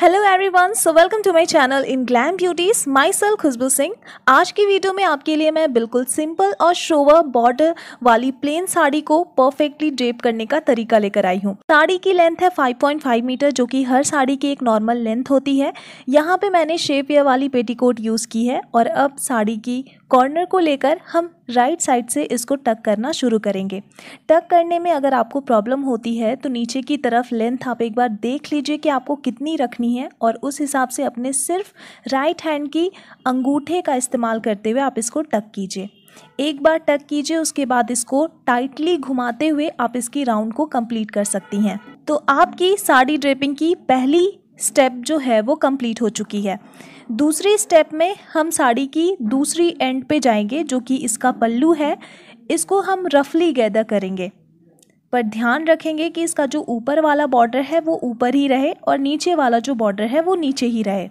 hello everyone so welcome to my channel in Glam Beauties myself Khushboo Singh आज की video में आपके लिए मैं बिल्कुल सिंपल और शोवर बॉर्डर वाली प्लेन साड़ी को परफेक्टली ड्रेप करने का तरीका लेकर आई हूँ साड़ी की लेंथ है 5.5 मीटर जो कि हर साड़ी की एक नॉर्मल लेंथ होती है यहाँ पे मैंने शेप या वाली पेटीकोट यूज़ की है और अब साड़ी की कॉर्नर को लेकर हम राइट साइड से इसको टक करना शुरू करेंगे टक करने में अगर आपको प्रॉब्लम होती है तो नीचे की तरफ लेंथ आप एक बार देख लीजिए कि आपको कितनी रखनी करनी है और उस हिसाब से अपने सिर्फ राइट हैंड की अंगूठे का इस्तेमाल करते हुए आप इसको टक कीजिए एक बार टक कीजिए उसके बाद इसको टाइटली घुमाते हुए आप इसकी राउंड को कंप्लीट कर सकती हैं तो आपकी साड़ी ड्रेपिंग की पहली स्टेप जो है वो कंप्लीट हो चुकी है दूसरी स्टेप में हम साड़ी की दूसरी एंड पे जाएंगे जो कि इसका पल्लू है इसको हम रफली गैदर करेंगे पर ध्यान रखेंगे कि इसका जो ऊपर वाला बॉर्डर है वो ऊपर ही रहे और नीचे वाला जो बॉर्डर है वो नीचे ही रहे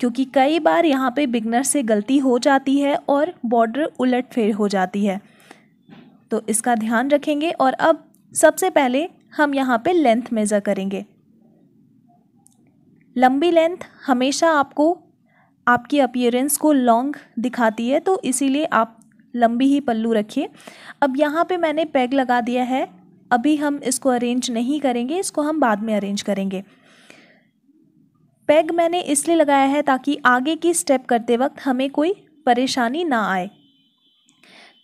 क्योंकि कई बार यहाँ पे बिगनर से गलती हो जाती है और बॉर्डर उलट फेर हो जाती है तो इसका ध्यान रखेंगे और अब सबसे पहले हम यहाँ पे लेंथ मेज़र करेंगे लंबी लेंथ हमेशा आपको आपकी अपियरेंस को लॉन्ग दिखाती है तो इसीलिए आप लंबी ही पल्लू रखिए अब यहाँ पे मैंने पैग लगा दिया है अभी हम इसको अरेंज नहीं करेंगे इसको हम बाद में अरेंज करेंगे पैग मैंने इसलिए लगाया है ताकि आगे की स्टेप करते वक्त हमें कोई परेशानी ना आए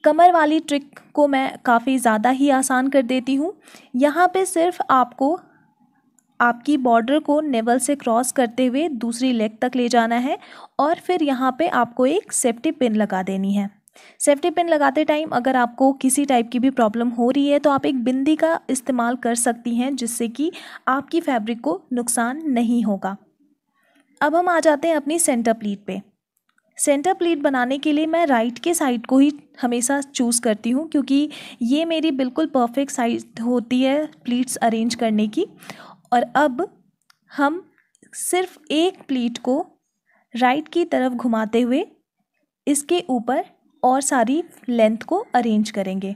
कमर वाली ट्रिक को मैं काफ़ी ज़्यादा ही आसान कर देती हूँ यहाँ पे सिर्फ आपको आपकी बॉर्डर को नेवल से क्रॉस करते हुए दूसरी लेग तक ले जाना है और फिर यहाँ पे आपको एक सेफ्टी पिन लगा देनी है सेफ्टी पिन लगाते टाइम अगर आपको किसी टाइप की भी प्रॉब्लम हो रही है तो आप एक बिंदी का इस्तेमाल कर सकती हैं जिससे कि आपकी फैब्रिक को नुकसान नहीं होगा अब हम आ जाते हैं अपनी सेंटर प्लीट पे सेंटर प्लीट बनाने के लिए मैं राइट के साइड को ही हमेशा चूज़ करती हूँ क्योंकि ये मेरी बिल्कुल परफेक्ट साइड होती है प्लीट्स अरेंज करने की और अब हम सिर्फ एक प्लीट को राइट की तरफ घुमाते हुए इसके ऊपर और सारी लेंथ को अरेंज करेंगे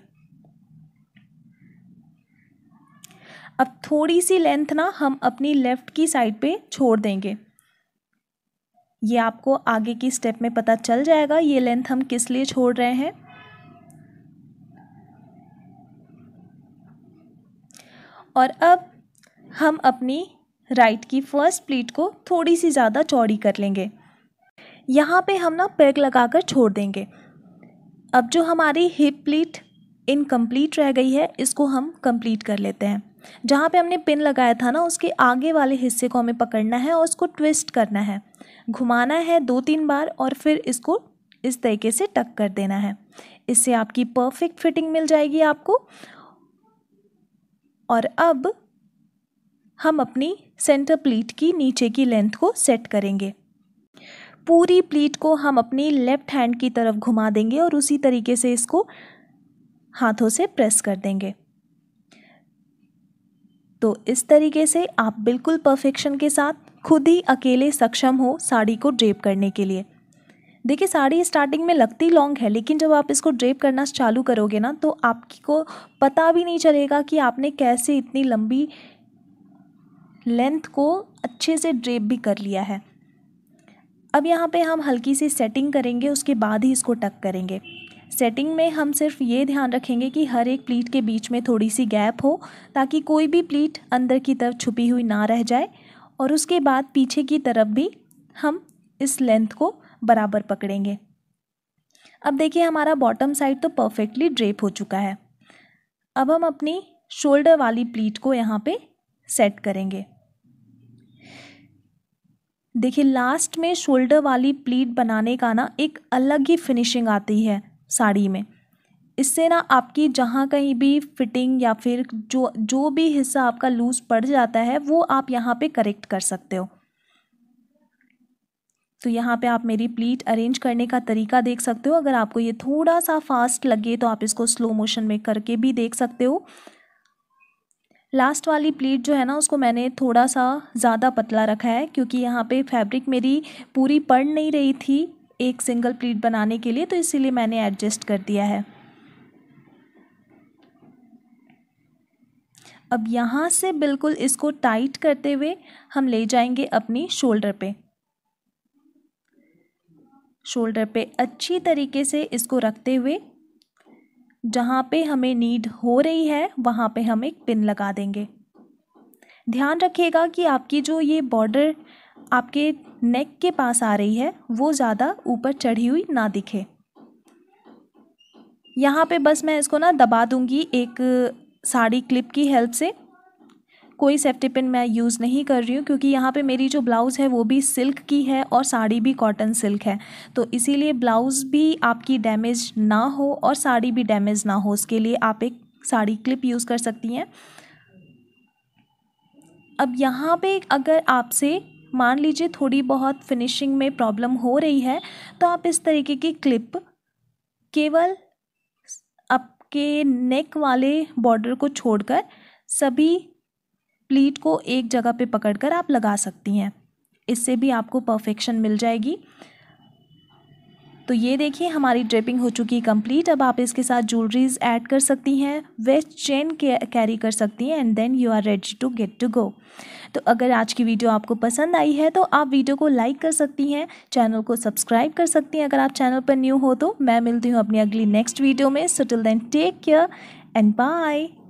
अब थोड़ी सी लेंथ ना हम अपनी लेफ़्ट की साइड पे छोड़ देंगे ये आपको आगे की स्टेप में पता चल जाएगा ये लेंथ हम किस लिए छोड़ रहे हैं और अब हम अपनी राइट की फर्स्ट प्लीट को थोड़ी सी ज़्यादा चौड़ी कर लेंगे यहाँ पे हम ना पेग लगाकर छोड़ देंगे अब जो हमारी हिप प्लीट इनकम्प्लीट रह गई है इसको हम कंप्लीट कर लेते हैं जहाँ पे हमने पिन लगाया था ना उसके आगे वाले हिस्से को हमें पकड़ना है और उसको ट्विस्ट करना है घुमाना है दो तीन बार और फिर इसको इस तरीके से टक कर देना है इससे आपकी परफेक्ट फिटिंग मिल जाएगी आपको और अब हम अपनी सेंटर प्लीट की नीचे की लेंथ को सेट करेंगे पूरी प्लीट को हम अपनी लेफ़्ट हैंड की तरफ घुमा देंगे और उसी तरीके से इसको हाथों से प्रेस कर देंगे तो इस तरीके से आप बिल्कुल परफेक्शन के साथ खुद ही अकेले सक्षम हो साड़ी को ड्रेप करने के लिए देखिए साड़ी स्टार्टिंग में लगती लॉन्ग है लेकिन जब आप इसको ड्रेप करना चालू करोगे ना तो आपको पता भी नहीं चलेगा कि आपने कैसे इतनी लंबी लेंथ को अच्छे से ड्रेप भी कर लिया है अब यहाँ पे हम हल्की सी सेटिंग करेंगे उसके बाद ही इसको टक करेंगे सेटिंग में हम सिर्फ ये ध्यान रखेंगे कि हर एक प्लीट के बीच में थोड़ी सी गैप हो ताकि कोई भी प्लीट अंदर की तरफ छुपी हुई ना रह जाए और उसके बाद पीछे की तरफ भी हम इस लेंथ को बराबर पकड़ेंगे अब देखिए हमारा बॉटम साइड तो परफेक्टली ड्रेप हो चुका है अब हम अपनी शोल्डर वाली प्लीट को यहाँ पे सेट करेंगे देखिए लास्ट में शोल्डर वाली प्लीट बनाने का ना एक अलग ही फिनिशिंग आती है साड़ी में इससे ना आपकी जहाँ कहीं भी फिटिंग या फिर जो जो भी हिस्सा आपका लूज़ पड़ जाता है वो आप यहाँ पे करेक्ट कर सकते हो तो यहाँ पे आप मेरी प्लीट अरेंज करने का तरीका देख सकते हो अगर आपको ये थोड़ा सा फास्ट लगे तो आप इसको स्लो मोशन में करके भी देख सकते हो लास्ट वाली प्लीट जो है ना उसको मैंने थोड़ा सा ज़्यादा पतला रखा है क्योंकि यहाँ पे फैब्रिक मेरी पूरी पड़ नहीं रही थी एक सिंगल प्लीट बनाने के लिए तो इसीलिए मैंने एडजस्ट कर दिया है अब यहाँ से बिल्कुल इसको टाइट करते हुए हम ले जाएंगे अपनी शोल्डर पे शोल्डर पे अच्छी तरीके से इसको रखते हुए जहाँ पे हमें नीड हो रही है वहाँ पे हम एक पिन लगा देंगे ध्यान रखिएगा कि आपकी जो ये बॉर्डर आपके नेक के पास आ रही है वो ज़्यादा ऊपर चढ़ी हुई ना दिखे यहाँ पे बस मैं इसको ना दबा दूँगी एक साड़ी क्लिप की हेल्प से कोई सेफ्टी पिन मैं यूज़ नहीं कर रही हूँ क्योंकि यहाँ पे मेरी जो ब्लाउज़ है वो भी सिल्क की है और साड़ी भी कॉटन सिल्क है तो इसीलिए ब्लाउज़ भी आपकी डैमेज ना हो और साड़ी भी डैमेज ना हो उसके लिए आप एक साड़ी क्लिप यूज़ कर सकती हैं अब यहाँ पे अगर आपसे मान लीजिए थोड़ी बहुत फिनिशिंग में प्रॉब्लम हो रही है तो आप इस तरीके की क्लिप केवल आपके नेक वाले बॉर्डर को छोड़कर सभी प्लीट को एक जगह पे पकड़कर आप लगा सकती हैं इससे भी आपको परफेक्शन मिल जाएगी तो ये देखिए हमारी ड्रेपिंग हो चुकी है कम्प्लीट अब आप इसके साथ ज्वेलरीज ऐड कर सकती हैं वेस्ट चेन कैरी कर सकती हैं and then you are ready to get to go तो अगर आज की वीडियो आपको पसंद आई है तो आप वीडियो को लाइक कर सकती हैं चैनल को सब्सक्राइब कर सकती हैं अगर आप चैनल पर न्यू हो तो मैं मिलती हूँ अपनी अगली नेक्स्ट वीडियो में so till then take care and bye